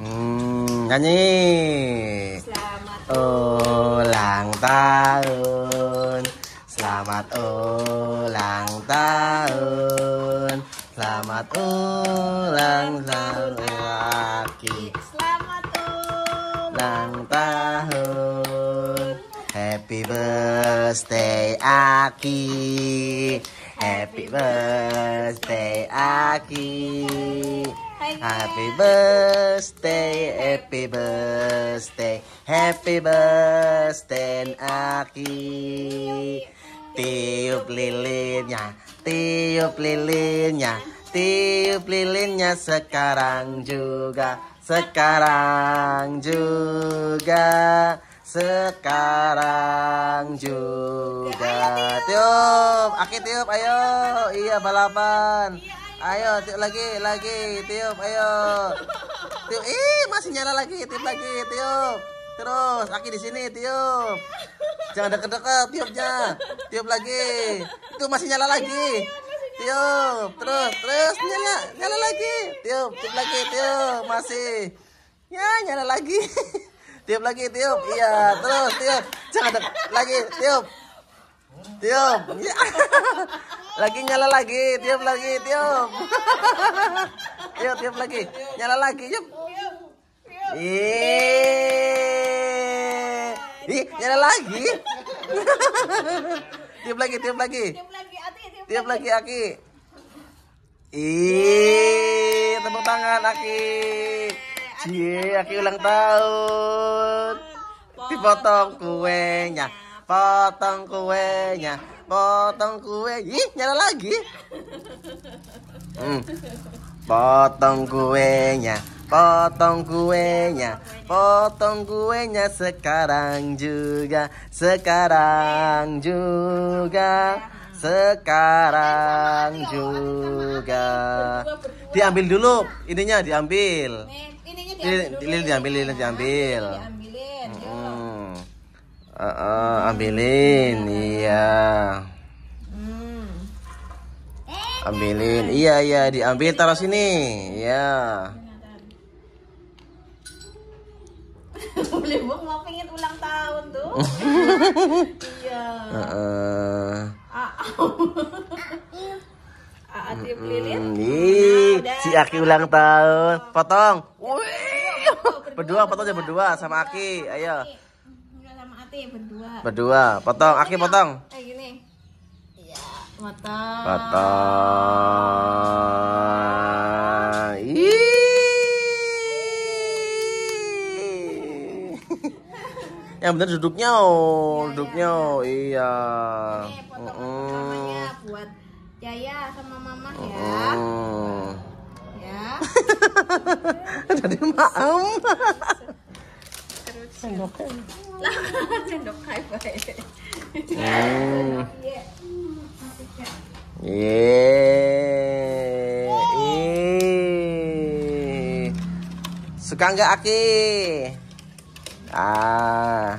Hmm, nyanyi. Selamat ulang tahun. Selamat ulang tahun. Selamat ulang tahun lagi. Selamat ulang tahun. Happy birthday Aki. Happy birthday Aki. Happy birthday, happy birthday, happy birthday Aki. Tiup lilinnya, tiup lilinnya, tiup lilinnya sekarang juga, sekarang juga sekarang juga tiup aki tiup ayo iya balapan iya. Ayo, tiup lagi, lagi, tiup, ayo. Tiup, ih masih nyala lagi, tiup lagi, tiup. Terus, lagi di sini, tiup. Jangan deket-deket, tiupnya. Tiup lagi. Itu iya, iya, masih nyala lagi. Tiup, terus, terus nyala, nyala lagi. Tiup, tiup lagi, tiup, masih. Ya, nyala lagi. tiup lagi, tiup. Iya, terus, tiup. Jangan deket lagi, tiup. Tiup. Ya. lagi nyala lagi tiup lagi tiup tiup tiup lagi nyala lagi tiup ih nyala lagi tiup lagi tiup lagi tiup lagi aki ih tepuk tangan aki cie aki ulang tahun dipotong kuenya potong kuenya potong kue ih nyala lagi hmm. potong kuenya potong kuenya potong kuenya sekarang juga sekarang juga sekarang juga diambil dulu ininya diambil ini diambil ini diambil, diambil uh, uh, ambilin iya ambilin iya iya diambil taruh sini iya beli mau pengen ulang tahun tuh iya Aa ah, ah. ah, si Aki ulang tahun. Potong. Berdua, potong aja berdua sama Aki. Ayo berdua. Berdua. Potong, Aki iya. potong. Kayak eh, gini. Iya, potong. Potong. Ih. yang benar duduknya oh iya, ya, duduknya iya. ya. oh iya ini foto pertamanya -uh. buat Yaya sama mama ya. ya -uh. ya jadi maaf sendoknya lah sendok kayu hmm. Yeay. Yeay. Suka nggak Aki? Ah.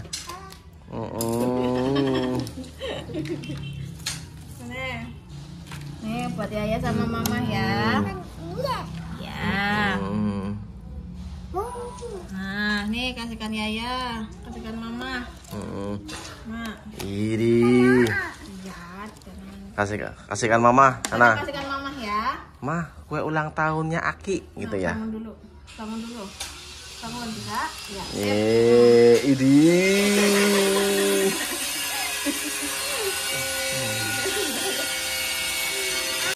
Mm -mm. Nih buat Yaya sama Mama ya. kasihkan kasihkan Yaya, kasihkan Mama. Hmm. Nah. kasih kasihkan Mama, Karena. Kasihkan Mama ya. Ma, kue ulang tahunnya Aki gitu nah, ya. Bangun dulu. Bangun dulu. Bangun bisa? Ya. Eh, ini.